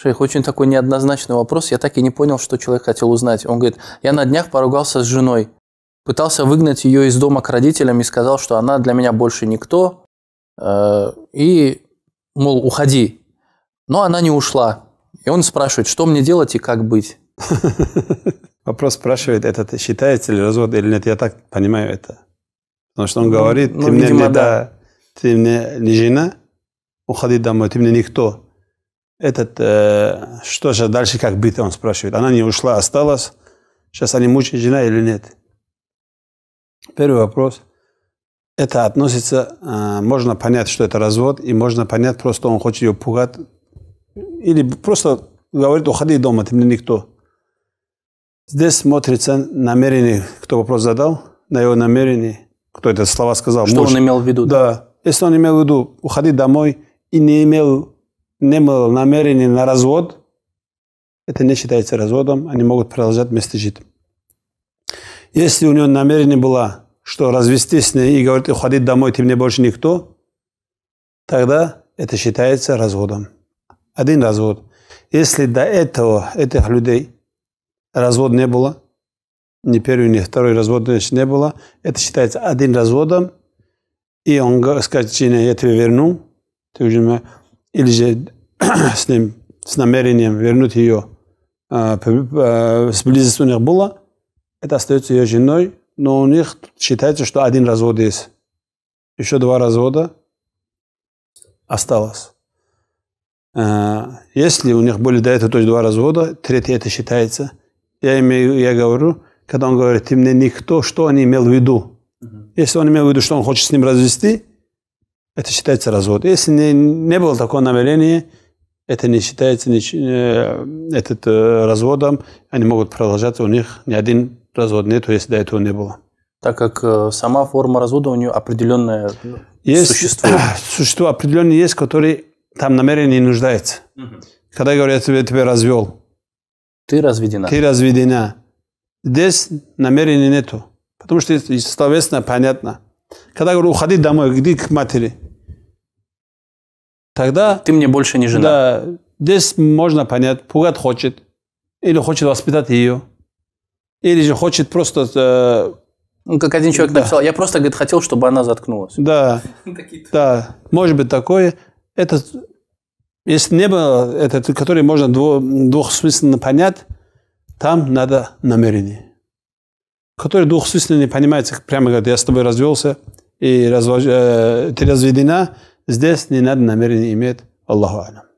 Шейх, очень такой неоднозначный вопрос. Я так и не понял, что человек хотел узнать. Он говорит, я на днях поругался с женой. Пытался выгнать ее из дома к родителям и сказал, что она для меня больше никто. Э, и, мол, уходи. Но она не ушла. И он спрашивает, что мне делать и как быть. Вопрос спрашивает, это считается ли развод или нет. Я так понимаю это. Потому что он ну, говорит, ну, ты мне не жена, уходи домой, ты мне никто этот, э, что же дальше, как быть, он спрашивает. Она не ушла, осталась. Сейчас они мучают жена или нет? Первый вопрос. Это относится, э, можно понять, что это развод, и можно понять, просто он хочет ее пугать. Или просто говорит, уходи дома, ты мне никто. Здесь смотрится намерение, кто вопрос задал, на его намерение, кто это слова сказал. Что муж. он имел в виду? Да. да. Если он имел в виду, уходи домой, и не имел не было намерения на развод, это не считается разводом, они могут продолжать вместе жить. Если у него намерение было, что развестись с ней и говорит, уходить домой, ты мне больше никто, тогда это считается разводом. Один развод. Если до этого этих людей развод не было, ни первый, ни второй развод значит, не было, это считается один разводом, и он скажет, я тебе верну, ты уже или же с ним, с намерением вернуть ее, а, а, близость у них было это остается ее женой, но у них считается, что один развод есть. Еще два развода осталось. А, если у них были до этого, то два развода, третий это считается. Я имею, я говорю, когда он говорит, ты мне никто, что он имел в виду? Если он имел в виду, что он хочет с ним развестись. Это считается развод. Если не, не было такого намерения, это не считается не, э, этот, э, разводом. Они могут продолжаться, у них ни один развод нет, то есть до этого не было. Так как э, сама форма развода у нее определенная ну, есть, существует. Существо определенное есть, которые там намерение не нуждается. Угу. Когда говорят, я тебя развел. Ты разведена. Ты разведена. Здесь намерения нету. Потому что, соответственно, понятно – когда, говорю, уходи домой, иди к матери. Тогда... Ты мне больше не жена. Да, здесь можно понять, пугать хочет. Или хочет воспитать ее. Или же хочет просто... Э, ну, как один человек да. написал, я просто, говорит, хотел, чтобы она заткнулась. Да, ну, да, может быть такое. Это, если не было, это, который можно двухсмысленно понять, там надо намерение которые двухсмысленно понимаются, прямо говорят, я с тобой развелся, и развож... э, ты разведена, здесь не надо намерение иметь. Аллаху Алям.